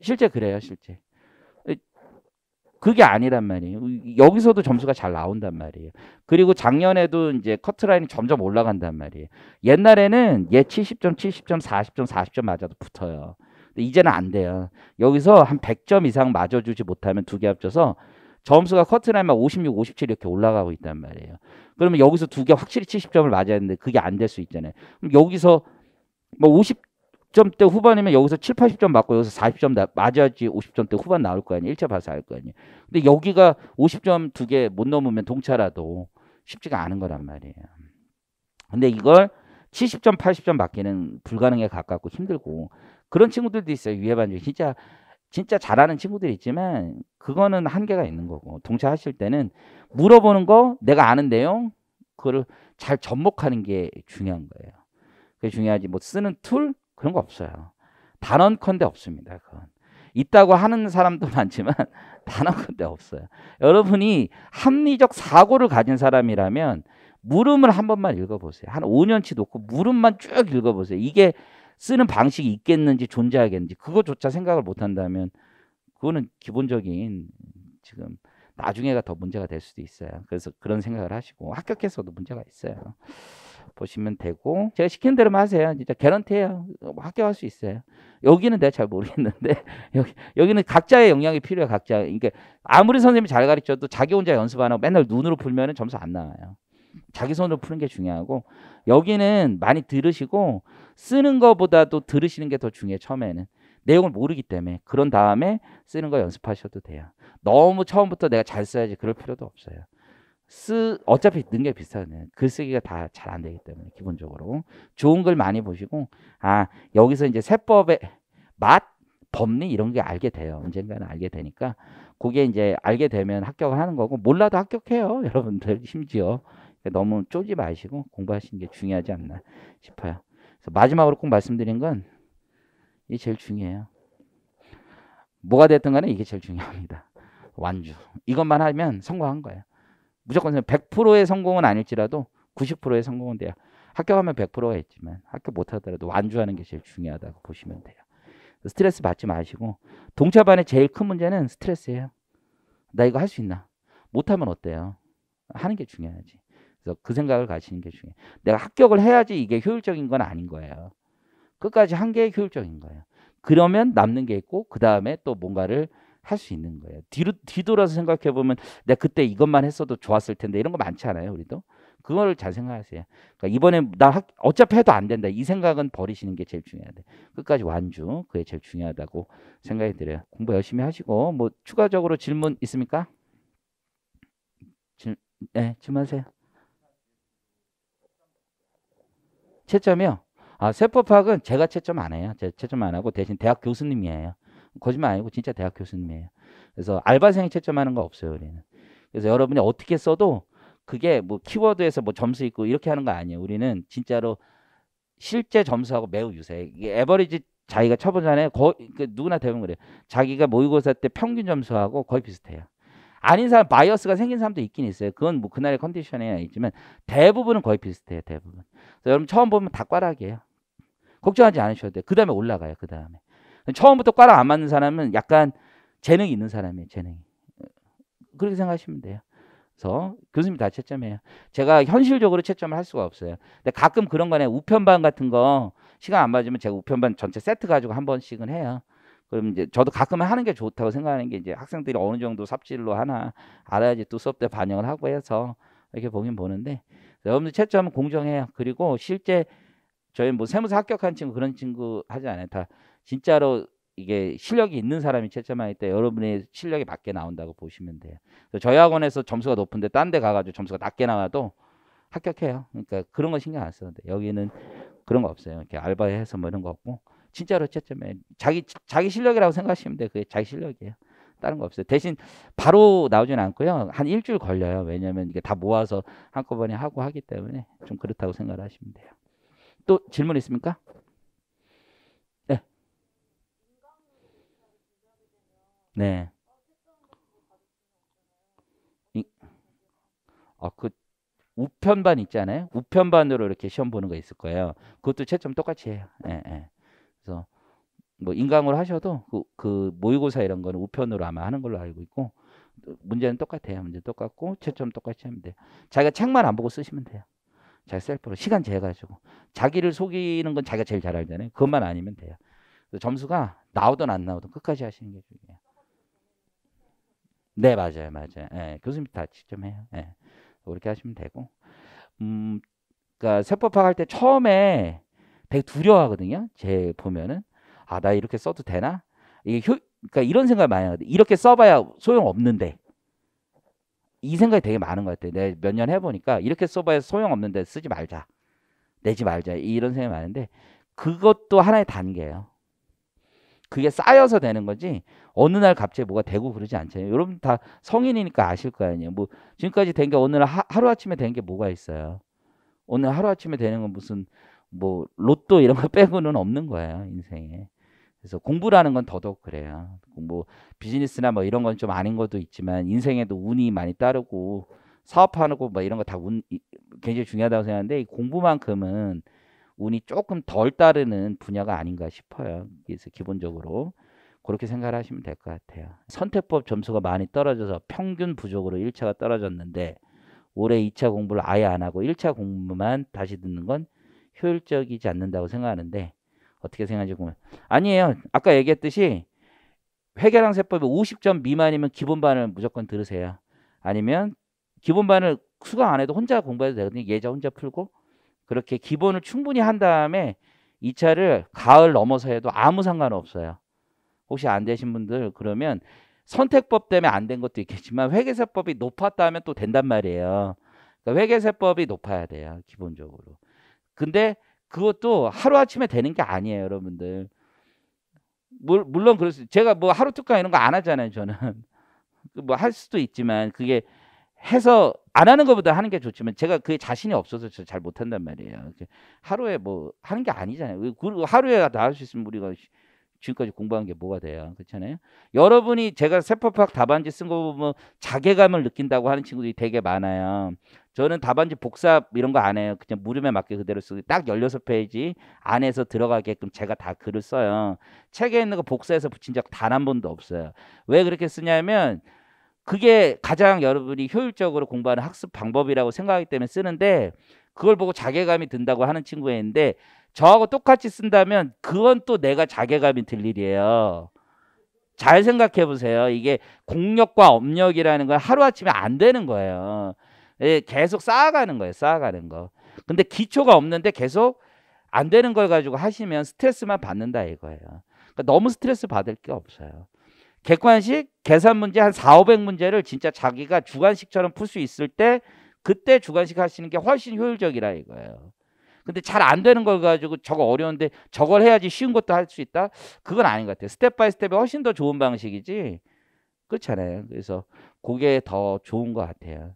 실제 그래요, 실제. 그게 아니란 말이에요. 여기서도 점수가 잘 나온단 말이에요. 그리고 작년에도 이제 커트라인이 점점 올라간단 말이에요. 옛날에는 얘 70점, 70점, 40점, 40점 맞아도 붙어요. 근데 이제는 안 돼요. 여기서 한 100점 이상 맞아주지 못하면 두 개 합쳐서 점수가 커트라인만 56, 57 이렇게 올라가고 있단 말이에요. 그러면 여기서 두 개 확실히 70점을 맞아야 되는데 그게 안 될 수 있잖아요. 그럼 여기서 뭐 50, 50점대 후반이면 여기서 7, 80점 맞고 여기서 40점 맞아야지 50점대 후반 나올 거 아니에요. 1차 봐서 알 거 아니에요. 근데 여기가 50점 두 개 못 넘으면 동차라도 쉽지가 않은 거란 말이에요. 근데 이걸 70점, 80점 맞기는 불가능에 가깝고 힘들고 그런 친구들도 있어요. 위에반주 진짜 진짜 잘하는 친구들이 있지만 그거는 한계가 있는 거고 동차하실 때는 물어보는 거 내가 아는 내용 그거를 잘 접목하는 게 중요한 거예요. 그게 중요하지 뭐 쓰는 툴 그런 거 없어요. 단언컨대 없습니다. 그건. 있다고 하는 사람도 많지만 단언컨대 없어요. 여러분이 합리적 사고를 가진 사람이라면 물음을 한 번만 읽어보세요. 한 5년치 놓고 물음만 쭉 읽어보세요. 이게 쓰는 방식이 있겠는지 존재하겠는지 그거조차 생각을 못한다면 그거는 기본적인 지금 나중에가 더 문제가 될 수도 있어요. 그래서 그런 생각을 하시고 합격해서도 문제가 있어요. 보시면 되고 제가 시키는 대로만 하세요. 진짜 개런티예요. 합격할 수 있어요. 여기는 내가 잘 모르겠는데 여기, 여기는 각자의 영향이 필요해 요 각자. 그러니까 아무리 선생님이 잘 가르쳐도 자기 혼자 연습 안 하고 맨날 눈으로 풀면 점수 안 나와요. 자기 손으로 푸는 게 중요하고 여기는 많이 들으시고 쓰는 것보다도 들으시는 게 더 중요해 요 처음에는. 내용을 모르기 때문에 그런 다음에 쓰는 거 연습하셔도 돼요. 너무 처음부터 내가 잘 써야지 그럴 필요도 없어요. 쓰 어차피 능력 비슷하네 글쓰기가 다 잘 안 되기 때문에 기본적으로 좋은 글 많이 보시고 아 여기서 이제 세법의 맛 법리 이런 게 알게 돼요. 언젠가는 알게 되니까 그게 이제 알게 되면 합격을 하는 거고 몰라도 합격해요. 여러분들 심지어 너무 쪼지 마시고 공부하시는 게 중요하지 않나 싶어요. 그래서 마지막으로 꼭 말씀드린 건 이게 제일 중요해요. 뭐가 됐든 간에 이게 제일 중요합니다. 완주. 이것만 하면 성공한 거예요. 무조건 100%의 성공은 아닐지라도 90%의 성공은 돼요. 합격하면 100%가 있지만 합격 못하더라도 완주하는 게 제일 중요하다고 보시면 돼요. 스트레스 받지 마시고 동차반의 제일 큰 문제는 스트레스예요. 나 이거 할 수 있나? 못하면 어때요? 하는 게 중요하지. 그래서 그 생각을 가지는 게 중요해. 내가 합격을 해야지 이게 효율적인 건 아닌 거예요. 끝까지 한 게 효율적인 거예요. 그러면 남는 게 있고 그 다음에 또 뭔가를 할수 있는 거예요. 뒤로 뒤돌아서 생각해 보면 내가 그때 이것만 했어도 좋았을 텐데 이런 거 많지 않아요, 우리도? 그거잘 생각하세요. 그러니까 이번에 나 학, 어차피 해도 안 된다. 이 생각은 버리시는 게 제일 중요하대. 끝까지 완주 그게 제일 중요하다고 생각이 들어요. 공부 열심히 하시고 뭐 추가적으로 질문 있습니까? 질, 네, 질문하세요. 채점이요? 아, 세포 파악은 제가 채점 안 해요. 제가 채점 안 하고 대신 대학 교수님이 에요 거짓말 아니고 진짜 대학 교수님이에요. 그래서 알바생 이 채점하는 거 없어요, 우리는. 그래서 여러분이 어떻게 써도 그게 뭐 키워드에서 뭐 점수 있고 이렇게 하는 거 아니에요. 우리는 진짜로 실제 점수하고 매우 유사해. 이게 에버리지 자기가 쳐보잖아요. 거, 그 누구나 대부분 그래요. 자기가 모의고사 때 평균 점수하고 거의 비슷해요. 아닌 사람 바이어스가 생긴 사람도 있긴 있어요. 그건 뭐 그날의 컨디션에 있지만 대부분은 거의 비슷해요. 대부분. 여러분 처음 보면 다 꽈락이에요. 걱정하지 않으셔도 돼요. 그 다음에 올라가요. 그 다음에. 처음부터 과락안 맞는 사람은 약간 재능이 있는 사람이에요. 재능이. 그렇게 생각하시면 돼요. 그래서 교수님 다 채점해요. 제가 현실적으로 채점을 할 수가 없어요. 근데 가끔 그런 거네 우편반 같은 거 시간 안 맞으면 제가 우편반 전체 세트 가지고 한 번씩은 해요. 그럼 이제 저도 가끔 은 하는 게 좋다고 생각하는 게 이제 학생들이 어느 정도 삽질로 하나 알아야지 또 수업 때 반영을 하고 해서 이렇게 보긴 보는데 여러분들 채점은 공정해요. 그리고 실제 저희 뭐 세무사 합격한 친구 그런 친구 하지 않아요. 다 진짜로 이게 실력이 있는 사람이 채점할 때 여러분의 실력이 맞게 나온다고 보시면 돼요. 저희 학원에서 점수가 높은데 딴 데 가가지고 점수가 낮게 나와도 합격해요. 그러니까 그런 거 신경 안 쓰는데 여기는 그런 거 없어요. 이렇게 알바해서 뭐 이런 거 없고 진짜로 채점해 자기 자기 실력이라고 생각하시면 돼. 요 그게 자기 실력이에요. 다른 거 없어요. 대신 바로 나오진 않고요. 한 일주일 걸려요. 왜냐하면 이게 다 모아서 한꺼번에 하고 하기 때문에 좀 그렇다고 생각을 하시면 돼요. 또 질문 있습니까? 네. 어, 그 우편반 있잖아요. 우편반으로 이렇게 시험 보는 거 있을 거예요. 그것도 채점 똑같이 해요. 예, 예. 그래서 뭐 인강으로 하셔도 그, 그 모의고사 이런 거는 우편으로 아마 하는 걸로 알고 있고 문제는 똑같아요. 문제 똑같고 채점 똑같이 하면 돼요. 자기가 책만 안 보고 쓰시면 돼요. 자기 셀프로 시간 제가지고 자기를 속이는 건 자기가 제일 잘 알잖아요. 그것만 아니면 돼요. 점수가 나오든 안 나오든 끝까지 하시는 게 중요해요. 네, 맞아요, 맞아요. 예, 교수님 다 직접해요. 예, 그렇게 하시면 되고, 음, 그니까 세법학 할 때 처음에 되게 두려워하거든요. 제 보면은 아, 나 이렇게 써도 되나? 이게 효, 그니까 이런 생각 많이 하거든. 이렇게 써봐야 소용 없는데. 이 생각이 되게 많은 것 같아요. 내가 몇 년 해보니까 이렇게 써봐야 소용없는데 쓰지 말자. 내지 말자. 이런 생각이 많은데 그것도 하나의 단계예요. 그게 쌓여서 되는 거지 어느 날 갑자기 뭐가 되고 그러지 않잖아요. 여러분 다 성인이니까 아실 거 아니에요. 뭐 지금까지 된 게 오늘 하루 아침에 된 게 뭐가 있어요? 오늘 하루 아침에 되는 건 무슨 뭐 로또 이런 거 빼고는 없는 거예요 인생에. 그래서 공부라는 건 더더욱 그래요. 뭐 비즈니스나 뭐 이런 건 좀 아닌 것도 있지만 인생에도 운이 많이 따르고 사업하는 거 뭐 이런 거 다운 굉장히 중요하다고 생각하는데 공부만큼은 운이 조금 덜 따르는 분야가 아닌가 싶어요. 그래서 기본적으로 그렇게 생각을 하시면 될 것 같아요. 선택법 점수가 많이 떨어져서 평균 부족으로 1차가 떨어졌는데 올해 2차 공부를 아예 안 하고 1차 공부만 다시 듣는 건 효율적이지 않는다고 생각하는데 어떻게 생각하는지 보면 아니에요. 아까 얘기했듯이 회계랑 세법이 50점 미만이면 기본반을 무조건 들으세요. 아니면 기본반을 수강 안 해도 혼자 공부해도 되거든요. 예자 혼자 풀고 그렇게 기본을 충분히 한 다음에 이 차를 가을 넘어서 해도 아무 상관없어요. 혹시 안 되신 분들 그러면 선택법 때문에 안 된 것도 있겠지만 회계세법이 높았다 하면 또 된단 말이에요. 그러니까 회계세법이 높아야 돼요. 기본적으로. 근데 그것도 하루아침에 되는 게 아니에요. 여러분들. 물, 물론 그렇습니다. 제가 뭐 하루 특강 이런 거 안 하잖아요. 저는. 그 뭐할 수도 있지만 그게 해서 안 하는 것보다 하는 게 좋지만 제가 그게 자신이 없어서 잘 못한단 말이에요. 하루에 뭐 하는 게 아니잖아요. 그 그 하루에 다 할 수 있으면 우리가 지금까지 공부한 게 뭐가 돼요? 그렇잖아요. 여러분이 제가 세포학 답안지 쓴 거 보면 자괴감을 느낀다고 하는 친구들이 되게 많아요. 저는 답안지 복사 이런 거 안 해요. 그냥 물음에 맞게 그대로 쓰고 딱 16페이지 안에서 들어가게끔 제가 다 글을 써요. 책에 있는 거 복사해서 붙인 적 단 한 번도 없어요. 왜 그렇게 쓰냐면 그게 가장 여러분이 효율적으로 공부하는 학습 방법이라고 생각하기 때문에 쓰는데 그걸 보고 자괴감이 든다고 하는 친구가 있는데 저하고 똑같이 쓴다면 그건 또 내가 자괴감이 들 일이에요. 잘 생각해 보세요. 이게 공력과 업력이라는 건 하루아침에 안 되는 거예요. 예, 계속 쌓아가는 거예요. 쌓아가는 거. 근데 기초가 없는데 계속 안 되는 걸 가지고 하시면 스트레스만 받는다 이거예요. 그러니까 너무 스트레스 받을 게 없어요. 객관식 계산 문제 한 4, 500문제를 진짜 자기가 주관식처럼 풀 수 있을 때 그때 주관식 하시는 게 훨씬 효율적이라 이거예요. 근데 잘 안 되는 걸 가지고 저거 어려운데 저걸 해야지 쉬운 것도 할 수 있다? 그건 아닌 것 같아요. 스텝 바이 스텝이 훨씬 더 좋은 방식이지. 그렇잖아요. 그래서 그게 더 좋은 것 같아요.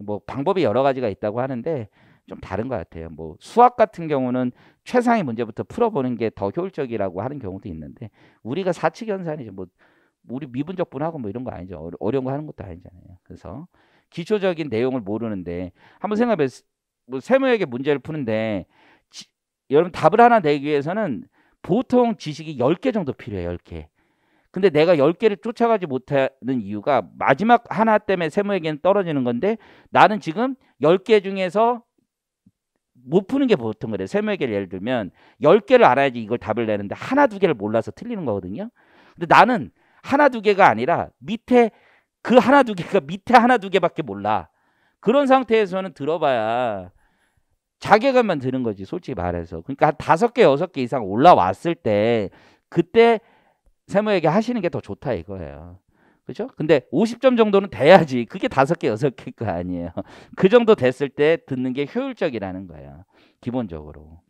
뭐 방법이 여러 가지가 있다고 하는데 좀 다른 것 같아요. 뭐 수학 같은 경우는 최상의 문제부터 풀어보는 게 더 효율적이라고 하는 경우도 있는데 우리가 사칙 연산이죠. 뭐 우리 미분적분하고 뭐 이런 거 아니죠. 어려운 거 하는 것도 아니잖아요. 그래서 기초적인 내용을 모르는데 한번 생각해 뭐 세무에게 문제를 푸는데 지, 여러분 답을 하나 내기 위해서는 보통 지식이 열 개 정도 필요해요. 10개. 근데 내가 열개를 쫓아가지 못하는 이유가 마지막 하나 때문에 세무에게는 떨어지는 건데 나는 지금 열 개 중에서 못 푸는 게 보통 그래요. 세무에게를 예를 들면 열개를 알아야지 이걸 답을 내는데 하나 두 개를 몰라서 틀리는 거거든요. 근데 나는 하나 두 개가 아니라 밑에 그 하나 두 개가 밑에 하나 두 개밖에 몰라. 그런 상태에서는 들어봐야 자괴감만 드는 거지 솔직히 말해서. 그러니까 다섯 개 여섯 개 이상 올라왔을 때 그때 세모에게 하시는 게 더 좋다 이거예요. 그죠? 근데 50점 정도는 돼야지. 그게 다섯 개 여섯 개가 아니에요. 그 정도 됐을 때 듣는 게 효율적이라는 거예요. 기본적으로.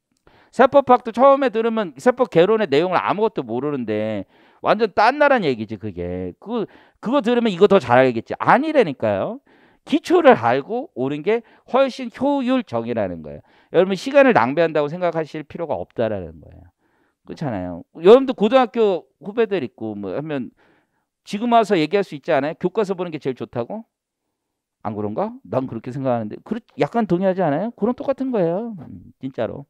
세법학도 처음에 들으면 세법 개론의 내용을 아무것도 모르는데 완전 딴 나란 얘기지 그게. 그 그거 들으면 이거 더 잘 알겠지. 아니라니까요. 기초를 알고 오는 게 훨씬 효율적이라는 거예요. 여러분 시간을 낭비한다고 생각하실 필요가 없다라는 거예요. 그렇잖아요. 여러분도 고등학교 후배들 있고 뭐 하면 지금 와서 얘기할 수 있지 않아요? 교과서 보는 게 제일 좋다고? 안 그런가? 난 그렇게 생각하는데 그렇 약간 동의하지 않아요? 그런 똑같은 거예요. 음, 진짜로.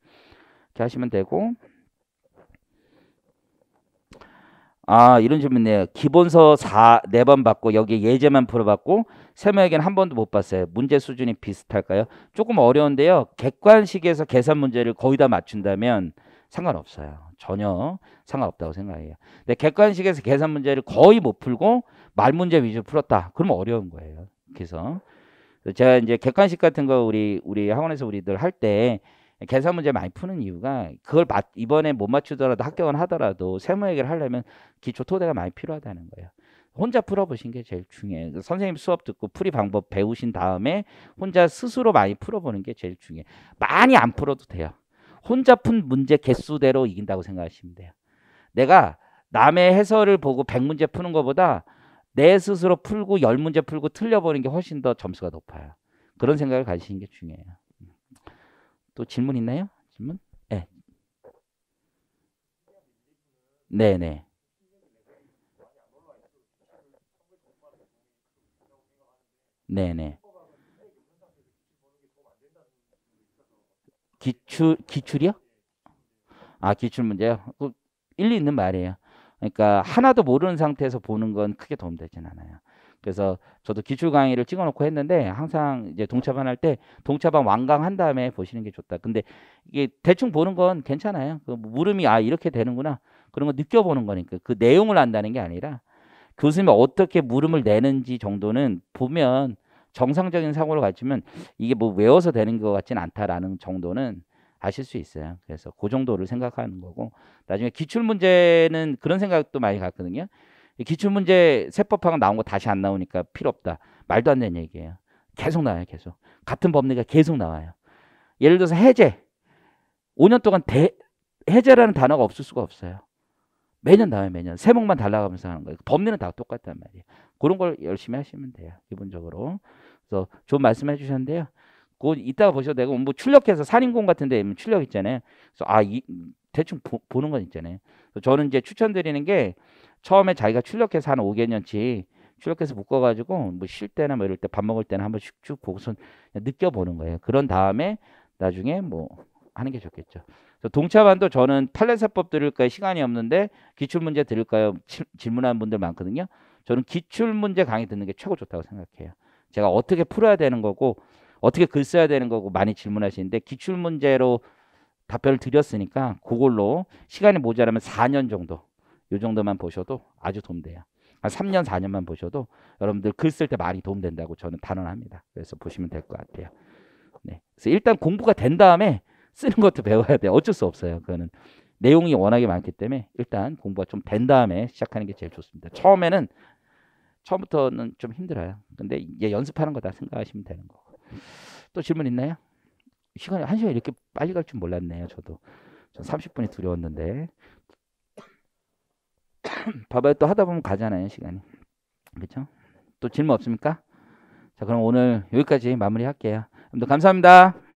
이렇게 하시면 되고 아 이런 질문이네요 기본서 4네번 받고 여기 예제만 풀어봤고 세명에게는 한 번도 못 봤어요. 문제 수준이 비슷할까요? 조금 어려운데요. 객관식에서 계산 문제를 거의 다 맞춘다면 상관없어요. 전혀 상관없다고 생각해요. 근데 객관식에서 계산 문제를 거의 못 풀고 말 문제 위주 로 풀었다. 그러면 어려운 거예요. 그래서 제가 이제 객관식 같은 거 우리 우리 학원에서 우리들 할때 계산 문제 많이 푸는 이유가 그걸 맞, 이번에 못 맞추더라도 합격은 하더라도 세무 얘기를 하려면 기초 토대가 많이 필요하다는 거예요. 혼자 풀어보신 게 제일 중요해요. 선생님 수업 듣고 풀이 방법 배우신 다음에 혼자 스스로 많이 풀어보는 게 제일 중요해요. 많이 안 풀어도 돼요. 혼자 푼 문제 개수대로 이긴다고 생각하시면 돼요. 내가 남의 해설을 보고 백문제 푸는 것보다 내 스스로 풀고 열문제 풀고 틀려보는게 훨씬 더 점수가 높아요. 그런 생각을 가지시는 게 중요해요. 또 질문 있나요? 질문? 네. 네네. 네네. 기출, 기출이요? 아, 기출 문제요? 그 일리 있는 말이에요. 그러니까 하나도 모르는 상태에서 보는 건 크게 도움되진 않아요. 그래서 저도 기출 강의를 찍어놓고 했는데 항상 이제 동차반 할 때 동차반 완강 한 다음에 보시는 게 좋다. 근데 이게 대충 보는 건 괜찮아요. 그 뭐 물음이 아 이렇게 되는구나 그런 거 느껴보는 거니까 그 내용을 안다는 게 아니라 교수님이 어떻게 물음을 내는지 정도는 보면 정상적인 사고를 갖추면 이게 뭐 외워서 되는 것 같진 않다라는 정도는 아실 수 있어요. 그래서 그 정도를 생각하는 거고 나중에 기출 문제는 그런 생각도 많이 갔거든요. 기출문제 세법화가 나온 거 다시 안 나오니까 필요 없다. 말도 안 되는 얘기예요. 계속 나와요, 계속. 같은 법리가 계속 나와요. 예를 들어서 해제. 5년 동안 대, 해제라는 단어가 없을 수가 없어요. 매년 나와요, 매년. 세목만 달라가면서 하는 거예요. 법리는 다 똑같단 말이에요. 그런 걸 열심히 하시면 돼요, 기본적으로. 그래서 좋은 말씀 해주셨는데요. 그 이따가 보셔도 되고, 뭐 출력해서 산인공 같은 데 출력 있잖아요. 그래서 아, 이, 대충 보, 는건 있잖아요. 저는 이제 추천드리는 게 처음에 자기가 출력해서 한 5개년치 출력해서 묶어가지고 뭐 쉴 때나 뭐 이럴 때 밥 먹을 때나 한 번씩 쭉 보고선 느껴보는 거예요. 그런 다음에 나중에 뭐 하는 게 좋겠죠. 동차반도 저는 탈레사법 들을까요? 시간이 없는데 기출문제 들을까요? 질문하는 분들 많거든요. 저는 기출문제 강의 듣는 게 최고 좋다고 생각해요. 제가 어떻게 풀어야 되는 거고 어떻게 글 써야 되는 거고 많이 질문하시는데 기출문제로 답변을 드렸으니까 그걸로 시간이 모자라면 4년 정도 요 정도만 보셔도 아주 도움돼요. 한 3년 4년만 보셔도 여러분들 글 쓸 때 많이 도움된다고 저는 단언합니다. 그래서 보시면 될 것 같아요. 네. 그래서 일단 공부가 된 다음에 쓰는 것도 배워야 돼요. 어쩔 수 없어요. 그거는 내용이 워낙에 많기 때문에 일단 공부가 좀 된 다음에 시작하는 게 제일 좋습니다. 처음에는 처음부터는 좀 힘들어요. 근데 이제 연습하는 거 다 생각하시면 되는 거고. 또 질문 있나요? 시간이 한 시간 이렇게 빨리 갈 줄 몰랐네요. 저도 전 30분이 두려웠는데 봐봐요. 또 하다 보면 가잖아요. 시간이. 그렇죠? 또 질문 없습니까? 자, 그럼 오늘 여기까지 마무리할게요. 감사합니다.